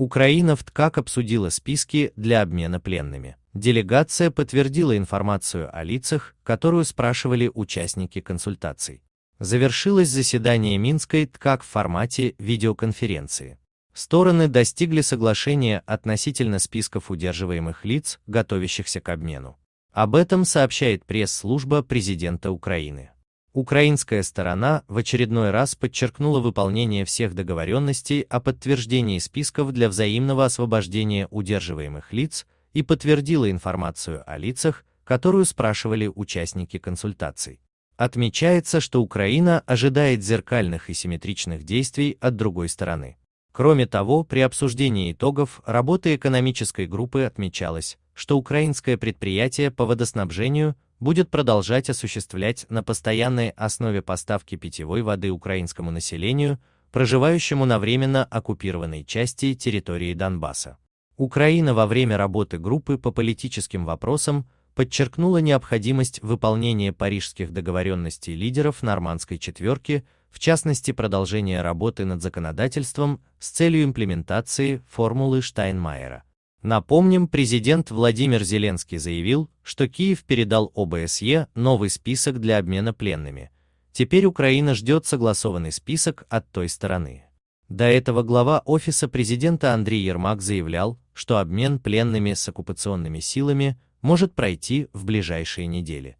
Украина в ТКАК обсудила списки для обмена пленными. Делегация подтвердила информацию о лицах, которую спрашивали участники консультаций. Завершилось заседание Минской ТКАК в формате видеоконференции. Стороны достигли соглашения относительно списков удерживаемых лиц, готовящихся к обмену. Об этом сообщает пресс-служба президента Украины. Украинская сторона в очередной раз подчеркнула выполнение всех договоренностей о подтверждении списков для взаимного освобождения удерживаемых лиц и подтвердила информацию о лицах, которую спрашивали участники консультаций. Отмечается, что Украина ожидает зеркальных и симметричных действий от другой стороны. Кроме того, при обсуждении итогов работы экономической группы отмечалось, что украинское предприятие по водоснабжению будет продолжать осуществлять на постоянной основе поставки питьевой воды украинскому населению, проживающему на временно оккупированной части территории Донбасса. Украина во время работы группы по политическим вопросам подчеркнула необходимость выполнения парижских договоренностей лидеров нормандской четверки, в частности продолжения работы над законодательством с целью имплементации формулы Штайнмайера Напомним, президент Владимир Зеленский заявил, что Киев передал ОБСЕ новый список для обмена пленными. Теперь Украина ждет согласованный список от той стороны. До этого глава Офиса президента Андрей Ермак заявлял, что обмен пленными с оккупационными силами может пройти в ближайшие недели.